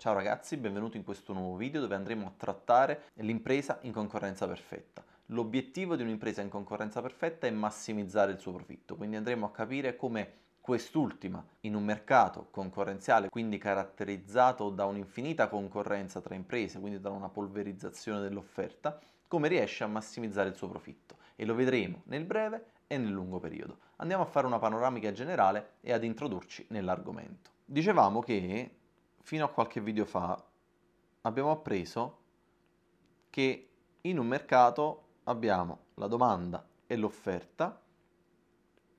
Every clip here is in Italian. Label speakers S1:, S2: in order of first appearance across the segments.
S1: Ciao ragazzi, benvenuti in questo nuovo video dove andremo a trattare l'impresa in concorrenza perfetta. L'obiettivo di un'impresa in concorrenza perfetta è massimizzare il suo profitto, quindi andremo a capire come quest'ultima in un mercato concorrenziale, quindi caratterizzato da un'infinita concorrenza tra imprese, quindi da una polverizzazione dell'offerta, come riesce a massimizzare il suo profitto e lo vedremo nel breve e nel lungo periodo. Andiamo a fare una panoramica generale e ad introdurci nell'argomento. Dicevamo che fino a qualche video fa abbiamo appreso che in un mercato abbiamo la domanda e l'offerta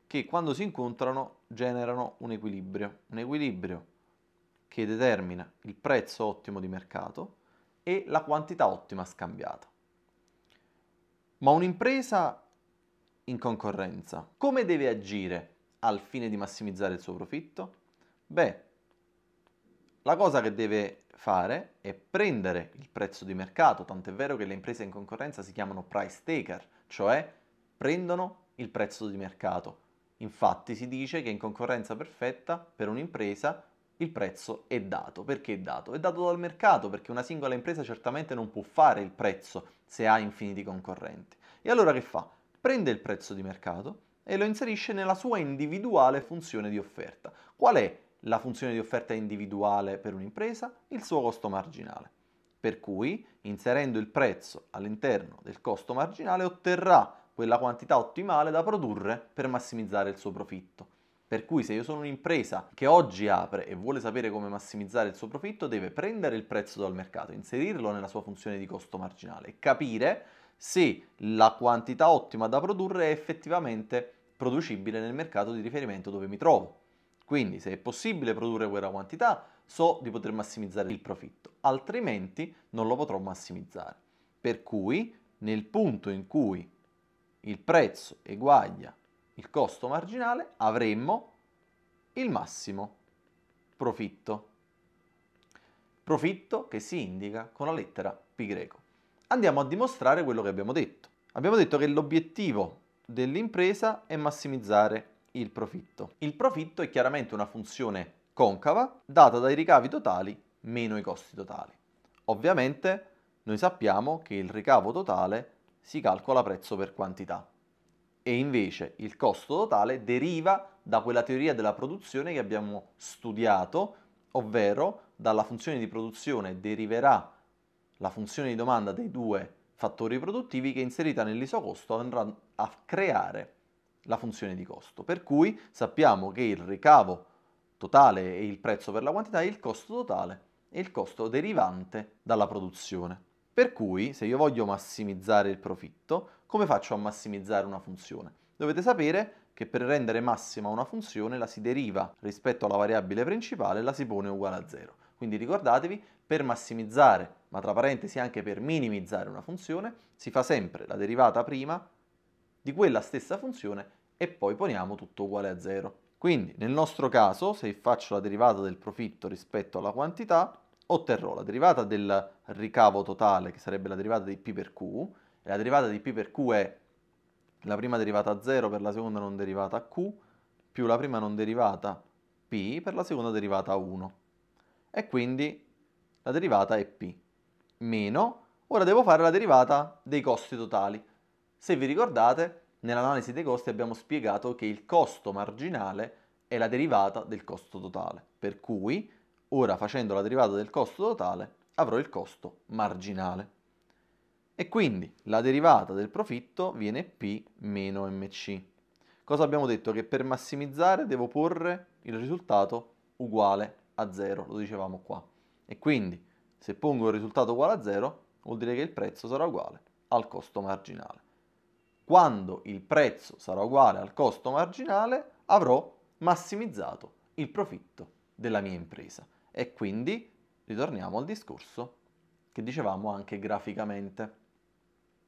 S1: che quando si incontrano generano un equilibrio, un equilibrio che determina il prezzo ottimo di mercato e la quantità ottima scambiata. Ma un'impresa in concorrenza come deve agire al fine di massimizzare il suo profitto? Beh, la cosa che deve fare è prendere il prezzo di mercato, tant'è vero che le imprese in concorrenza si chiamano price taker, cioè prendono il prezzo di mercato. Infatti si dice che in concorrenza perfetta per un'impresa il prezzo è dato. Perché è dato? È dato dal mercato, perché una singola impresa certamente non può fare il prezzo se ha infiniti concorrenti. E allora che fa? Prende il prezzo di mercato e lo inserisce nella sua individuale funzione di offerta. Qual è la funzione di offerta individuale per un'impresa, il suo costo marginale. Per cui, inserendo il prezzo all'interno del costo marginale, otterrà quella quantità ottimale da produrre per massimizzare il suo profitto. Per cui se io sono un'impresa che oggi apre e vuole sapere come massimizzare il suo profitto, deve prendere il prezzo dal mercato, inserirlo nella sua funzione di costo marginale e capire se la quantità ottima da produrre è effettivamente producibile nel mercato di riferimento dove mi trovo. Quindi se è possibile produrre quella quantità, so di poter massimizzare il profitto, altrimenti non lo potrò massimizzare. Per cui nel punto in cui il prezzo eguaglia il costo marginale, avremmo il massimo profitto. Profitto che si indica con la lettera pi greco. Andiamo a dimostrare quello che abbiamo detto. Abbiamo detto che l'obiettivo dell'impresa è massimizzare il profitto. Il profitto è chiaramente una funzione concava data dai ricavi totali meno i costi totali. Ovviamente noi sappiamo che il ricavo totale si calcola prezzo per quantità e invece il costo totale deriva da quella teoria della produzione che abbiamo studiato, ovvero dalla funzione di produzione deriverà la funzione di domanda dei due fattori produttivi che inserita nell'isocosto andrà a creare la funzione di costo. Per cui sappiamo che il ricavo totale e il prezzo per la quantità è il costo totale e il costo derivante dalla produzione. Per cui, se io voglio massimizzare il profitto, come faccio a massimizzare una funzione? Dovete sapere che per rendere massima una funzione la si deriva rispetto alla variabile principale e la si pone uguale a zero. Quindi ricordatevi, per massimizzare, ma tra parentesi anche per minimizzare una funzione, si fa sempre la derivata prima di quella stessa funzione e poi poniamo tutto uguale a 0. Quindi nel nostro caso, se faccio la derivata del profitto rispetto alla quantità, otterrò la derivata del ricavo totale, che sarebbe la derivata di P per Q, e la derivata di P per Q è la prima derivata 0 per la seconda non derivata Q, più la prima non derivata P per la seconda derivata 1. E quindi la derivata è P, meno, ora devo fare la derivata dei costi totali. Se vi ricordate, nell'analisi dei costi abbiamo spiegato che il costo marginale è la derivata del costo totale, per cui ora facendo la derivata del costo totale avrò il costo marginale. E quindi la derivata del profitto viene P meno MC. Cosa abbiamo detto? Che per massimizzare devo porre il risultato uguale a 0, lo dicevamo qua. E quindi se pongo il risultato uguale a 0 vuol dire che il prezzo sarà uguale al costo marginale. Quando il prezzo sarà uguale al costo marginale, avrò massimizzato il profitto della mia impresa. E quindi ritorniamo al discorso che dicevamo anche graficamente.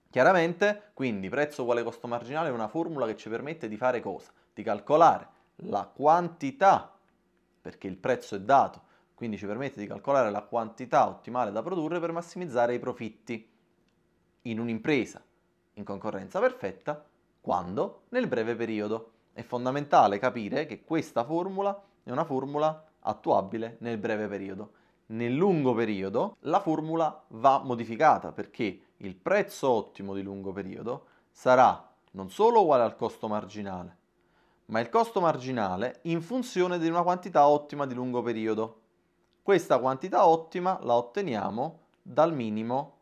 S1: Chiaramente, quindi, prezzo uguale costo marginale è una formula che ci permette di fare cosa? Di calcolare la quantità, perché il prezzo è dato, quindi ci permette di calcolare la quantità ottimale da produrre per massimizzare i profitti. In un'impresa in concorrenza perfetta quando nel breve periodo. È fondamentale capire che questa formula è una formula attuabile nel breve periodo. Nel lungo periodo la formula va modificata perché il prezzo ottimo di lungo periodo sarà non solo uguale al costo marginale, ma il costo marginale in funzione di una quantità ottima di lungo periodo. Questa quantità ottima la otteniamo dal minimo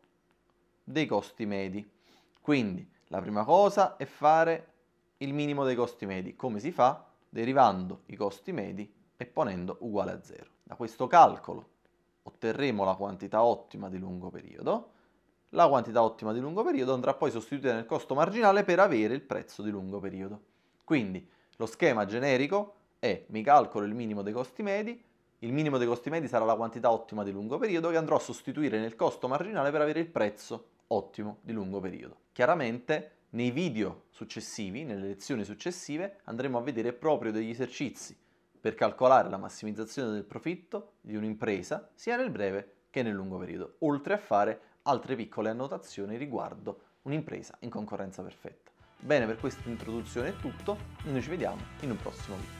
S1: dei costi medi. Quindi la prima cosa è fare il minimo dei costi medi. Come si fa? Derivando i costi medi e ponendo uguale a 0. Da questo calcolo otterremo la quantità ottima di lungo periodo. La quantità ottima di lungo periodo andrà poi sostituita nel costo marginale per avere il prezzo di lungo periodo. Quindi lo schema generico è mi calcolo il minimo dei costi medi, il minimo dei costi medi sarà la quantità ottima di lungo periodo che andrò a sostituire nel costo marginale per avere il prezzo ottimo di lungo periodo. Chiaramente nei video successivi, nelle lezioni successive, andremo a vedere proprio degli esercizi per calcolare la massimizzazione del profitto di un'impresa sia nel breve che nel lungo periodo, oltre a fare altre piccole annotazioni riguardo un'impresa in concorrenza perfetta. Bene, per questa introduzione è tutto, noi ci vediamo in un prossimo video.